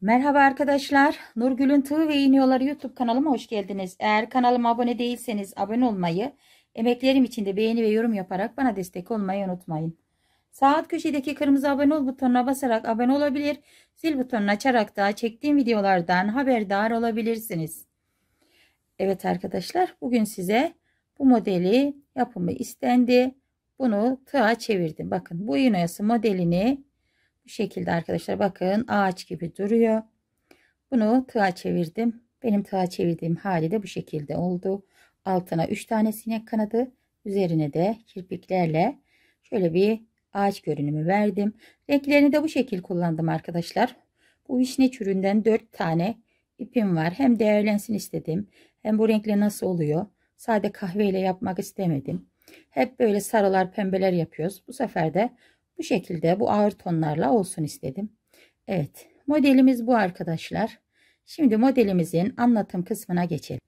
Merhaba arkadaşlar. Nurgül'ün Tığ ve İğniyorları YouTube kanalıma hoş geldiniz. Eğer kanalıma abone değilseniz abone olmayı, emeklerim için de beğeni ve yorum yaparak bana destek olmayı unutmayın. Sağ alt köşedeki kırmızı abone ol butonuna basarak abone olabilir, zil butonunu açarak da çektiğim videolardan haberdar olabilirsiniz. Evet arkadaşlar bugün size bu modeli yapımı istendi. Bunu tığa çevirdim. Bakın bu iğnoyası modelini bu şekilde arkadaşlar bakın ağaç gibi duruyor. Bunu tığa çevirdim. Benim tığa çevirdiğim hali de bu şekilde oldu. Altına 3 tane sinek kanadı. Üzerine de kirpiklerle şöyle bir ağaç görünümü verdim. Renklerini de bu şekil kullandım arkadaşlar. Bu vişne çüründen 4 tane ipim var. Hem değerlensin istedim. Hem bu renkle nasıl oluyor. Sade kahveyle yapmak istemedim. Hep böyle sarılar pembeler yapıyoruz. Bu sefer de bu şekilde bu ağır tonlarla olsun istedim. Evet modelimiz bu arkadaşlar. Şimdi modelimizin anlatım kısmına geçelim.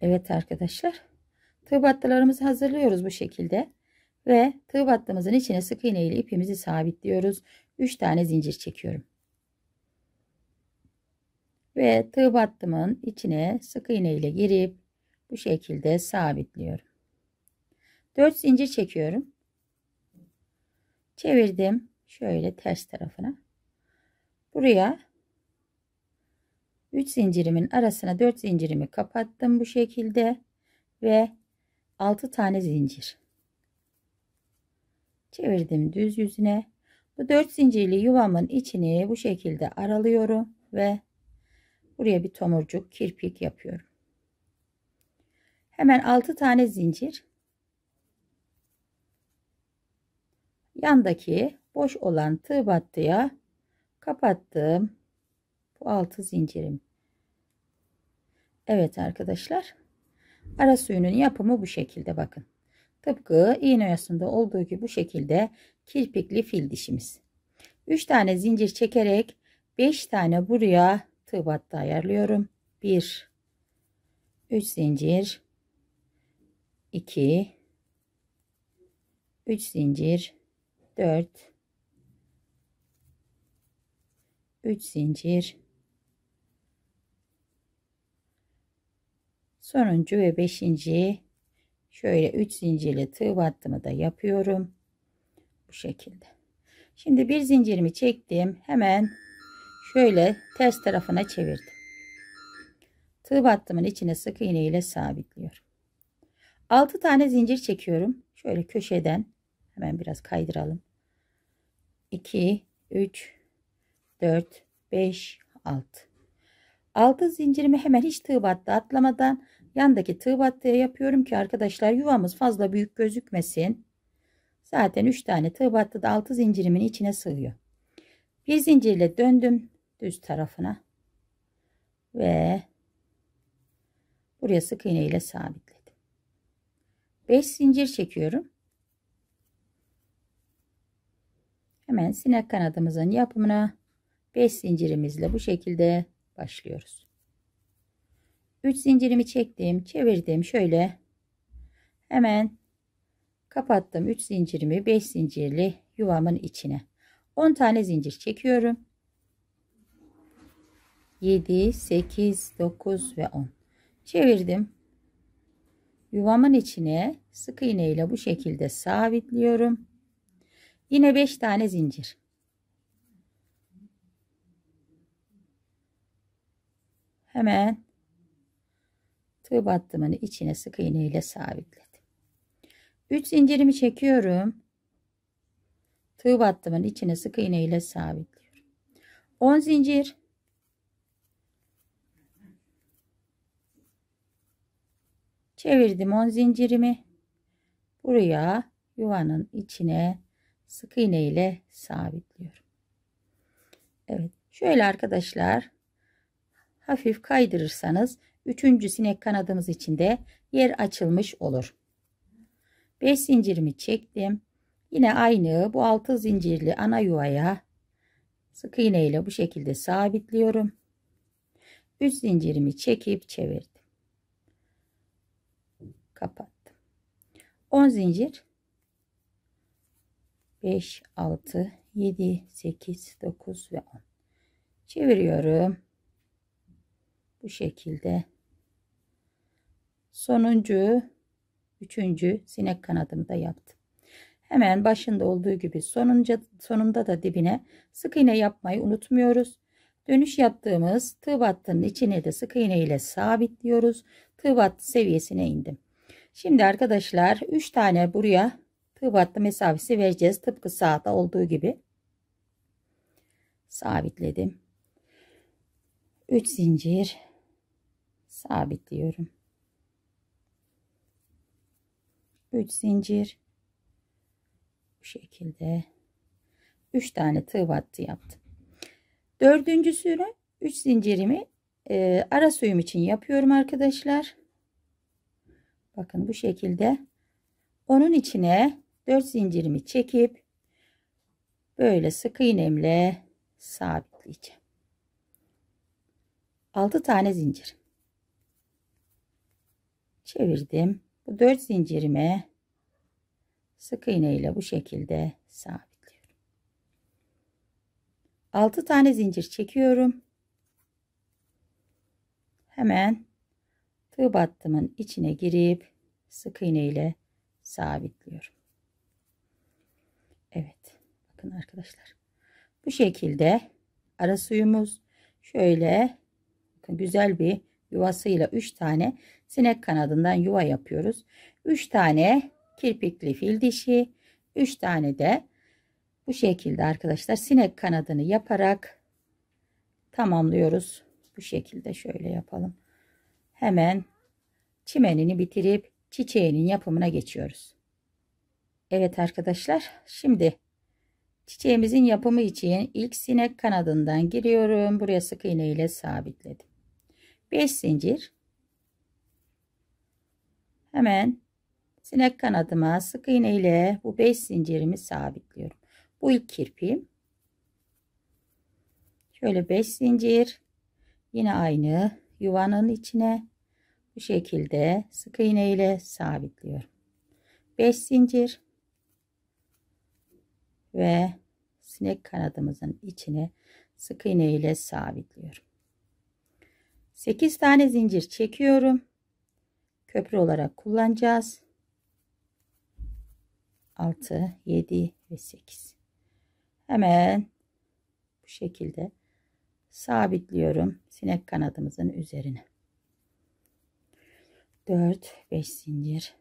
Evet arkadaşlar. Tığ battılarımızı hazırlıyoruz bu şekilde. Ve tığ battımızın içine sık iğne ile ipimizi sabitliyoruz. 3 tane zincir çekiyorum. Ve tığ battımın içine sık iğne ile girip bu şekilde sabitliyorum. 4 zincir çekiyorum. Çevirdim. Şöyle ters tarafına. Buraya 3 zincirimin arasına 4 zincirimi kapattım bu şekilde ve 6 tane zincir çevirdim düz yüzüne bu 4 zincirli yuvamın içini bu şekilde aralıyorum ve buraya bir tomurcuk kirpik yapıyorum hemen 6 tane zincir Yandaki boş olan tığ battıya kapattım. Bu altı zincirim. Evet arkadaşlar. Ara suyunun yapımı bu şekilde bakın. Tıpkı iğne oyasında olduğu gibi bu şekilde kirpikli fil dişimiz. 3 tane zincir çekerek 5 tane buraya tığ battı ayarlıyorum. 1 3 zincir 2 3 zincir 4 3 zincir sonuncu ve beşinci şöyle 3 zincirli tığ battımı da yapıyorum bu şekilde şimdi bir zincirimi çektim hemen şöyle ters tarafına çevirdim tığ battımın içine sık iğne ile sabitliyorum 6 tane zincir çekiyorum şöyle köşeden Hemen biraz kaydıralım. 2, 3, 4, 5, 6. 6 zincirimi hemen hiç tığ battı atlamadan yandaki tığ battıya yapıyorum ki arkadaşlar yuvamız fazla büyük gözükmesin. Zaten 3 tane tığ battı da 6 zincirimin içine sığıyor. Bir zincirle döndüm düz tarafına ve buraya sık iğne ile sabitledim. 5 zincir çekiyorum. Hemen sinek kanadımızın yapımına 5 zincirimizle bu şekilde başlıyoruz. 3 zincirimi çektim, çevirdim şöyle. Hemen kapattım 3 zincirimi 5 zincirli yuvamın içine. 10 tane zincir çekiyorum. 7, 8, 9 ve 10. Çevirdim. Yuvamın içine sık iğne ile bu şekilde sabitliyorum. Yine 5 tane zincir. Hemen tığ battımın içine sık iğne ile sabitledim. 3 zincirimi çekiyorum. Tığ battımın içine sık iğne ile sabitliyorum. 10 zincir. Çevirdim 10 zincirimi. Buraya yuvanın içine sık iğne ile sabitliyorum. Evet şöyle arkadaşlar hafif kaydırırsanız üçüncü sinek kanadımız içinde yer açılmış olur. 5 zincirimi çektim. Yine aynı bu 6 zincirli ana yuvaya sık iğne ile bu şekilde sabitliyorum. 3 zincirimi çekip çevirdim. Kapattım. 10 zincir 5, 6, 7, 8, 9 ve 10. Çeviriyorum. Bu şekilde. Sonuncu, üçüncü sinek kanadımı da yaptım. Hemen başında olduğu gibi sonunca, sonunda da dibine sık iğne yapmayı unutmuyoruz. Dönüş yaptığımız tığ battının içine de sık iğne ile sabitliyoruz. Tığ battı seviyesine indim. Şimdi arkadaşlar 3 tane buraya kıvratlı mesafesi vereceğiz. Tıpkı sağda olduğu gibi. Sabitledim. 3 zincir sabitliyorum. 3 zincir bu şekilde 3 tane tığ battı yaptım. Dördüncüsünü 3 zincirimi e, ara suyum için yapıyorum arkadaşlar. Bakın bu şekilde. Onun içine 4 zincirimi çekip böyle sık iğnemle sabitleyeceğim. 6 tane zincir. Çevirdim. Bu 4 zincirime sık iğneyle bu şekilde sabitliyorum. 6 tane zincir çekiyorum. Hemen tığ battımın içine girip sık iğneyle sabitliyorum. Bakın arkadaşlar. Bu şekilde ara suyumuz şöyle bakın güzel bir yuvasıyla 3 tane sinek kanadından yuva yapıyoruz. 3 tane kirpikli fil dişi, 3 tane de bu şekilde arkadaşlar sinek kanadını yaparak tamamlıyoruz. Bu şekilde şöyle yapalım. Hemen çimenini bitirip çiçeğinin yapımına geçiyoruz. Evet arkadaşlar şimdi Çiçeğimizin yapımı için ilk sinek kanadından giriyorum. Buraya sık iğne ile sabitledim. 5 zincir. Hemen sinek kanadıma sık iğne ile bu 5 zincirimi sabitliyorum. Bu ilk kirpiğim. Şöyle 5 zincir. Yine aynı yuvanın içine bu şekilde sık iğne ile sabitliyorum. 5 zincir ve sinek kanadımızın içine sık iğne ile sabitliyorum. 8 tane zincir çekiyorum. Köprü olarak kullanacağız. 6, 7 ve 8. Hemen bu şekilde sabitliyorum sinek kanadımızın üzerine. 4, 5 zincir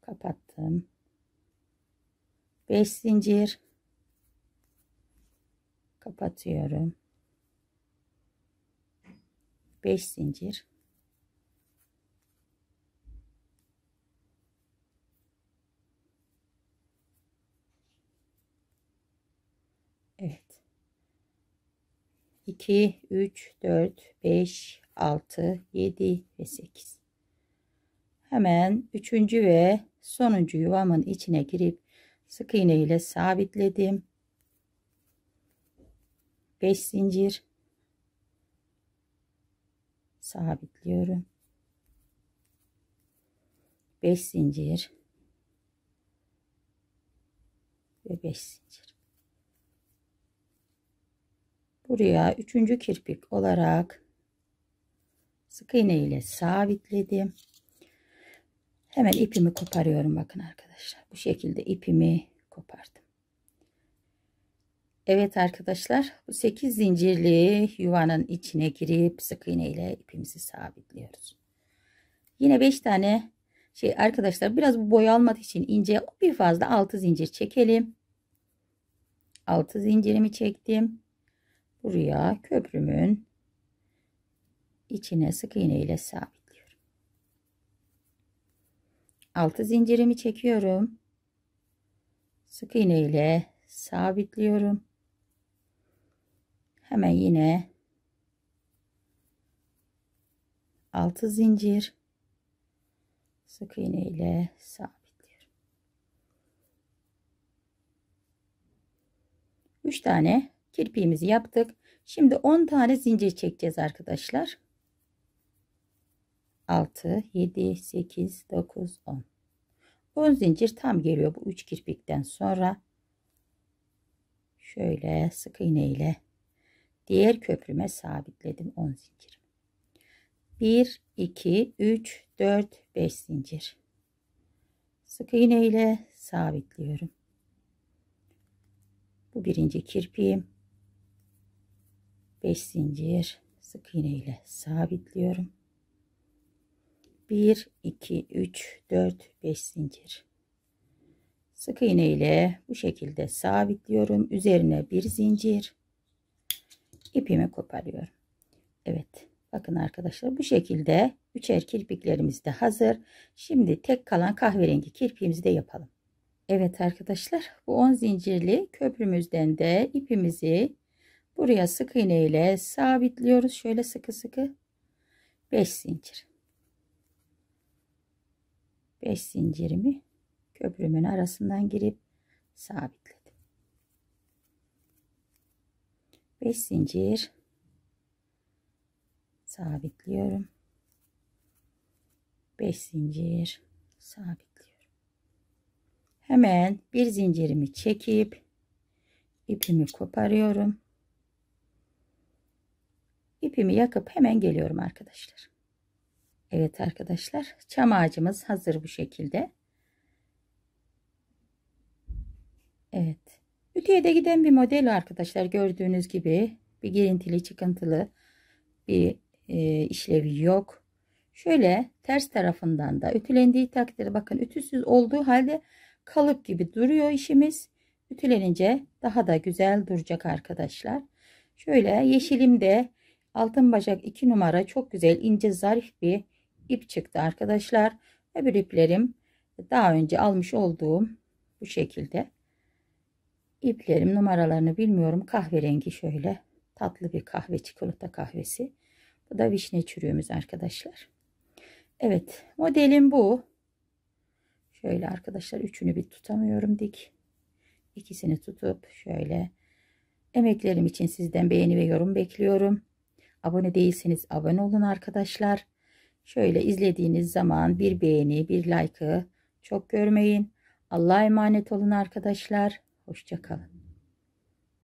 kapattım. 5 zincir kapatıyorum 5 zincir Evet 2 3 4 5 6 7 ve 8 hemen üçüncü ve sonuncu yuvamın içine girip sık iğne ile sabitledim 5 zincir sabitliyorum 5 zincir ve 5 zincir buraya üçüncü kirpik olarak sık iğne ile sabitledim hemen ipimi koparıyorum bakın arkadaşlar arkadaşlar bu şekilde ipimi kopardım. Evet arkadaşlar bu 8 zincirli yuvanın içine girip sık iğne ile ipimizi sabitliyoruz. Yine 5 tane şey arkadaşlar biraz bu boy almak için ince bir fazla 6 zincir çekelim. 6 zincirimi çektim. Buraya köprümün içine sık iğne ile sabit. 6 zincirimi çekiyorum. Sık iğne ile sabitliyorum. Hemen yine 6 zincir sık iğne ile sabitliyorum. 3 tane kirpiğimizi yaptık. Şimdi 10 tane zincir çekeceğiz arkadaşlar. 6 7 8 9 10 10 zincir tam geliyor bu 3 kirpikten sonra şöyle sık iğne ile diğer köprüme sabitledim 10 zincir 1 2 3 4 5 zincir sık iğne ile sabitliyorum bu birinci kirpiğim 5 zincir sık iğne ile sabitliyorum 1 2 3 4 5 zincir sık iğne ile bu şekilde sabitliyorum üzerine bir zincir ipimi koparıyorum Evet bakın arkadaşlar bu şekilde üçer kirpiklerimiz de hazır şimdi tek kalan kahverengi kirpiğimizi de yapalım Evet arkadaşlar bu 10 zincirli köprümüzden de ipimizi buraya sık iğne ile sabitliyoruz şöyle sıkı sıkı 5 zincir 5 zincirimi köprümün arasından girip sabitledim. 5 zincir sabitliyorum. 5 zincir sabitliyorum. Hemen bir zincirimi çekip ipimi koparıyorum. İpimi yakıp hemen geliyorum arkadaşlar. Evet arkadaşlar çam ağacımız hazır bu şekilde. Evet. Ütüye de giden bir model arkadaşlar. Gördüğünüz gibi bir girintili çıkıntılı bir e, işlevi yok. Şöyle ters tarafından da ütülendiği takdirde bakın ütüsüz olduğu halde kalıp gibi duruyor işimiz. Ütülenince daha da güzel duracak arkadaşlar. Şöyle yeşilimde altın bacak 2 numara çok güzel ince zarif bir ip çıktı arkadaşlar. Öbür iplerim daha önce almış olduğum bu şekilde. İplerim numaralarını bilmiyorum. Kahverengi şöyle tatlı bir kahve çikolata kahvesi. Bu da vişne çürüğümüz arkadaşlar. Evet modelim bu. Şöyle arkadaşlar üçünü bir tutamıyorum dik. İkisini tutup şöyle emeklerim için sizden beğeni ve yorum bekliyorum. Abone değilseniz abone olun arkadaşlar. Şöyle izlediğiniz zaman bir beğeni, bir like'ı çok görmeyin. Allah'a emanet olun arkadaşlar. Hoşçakalın.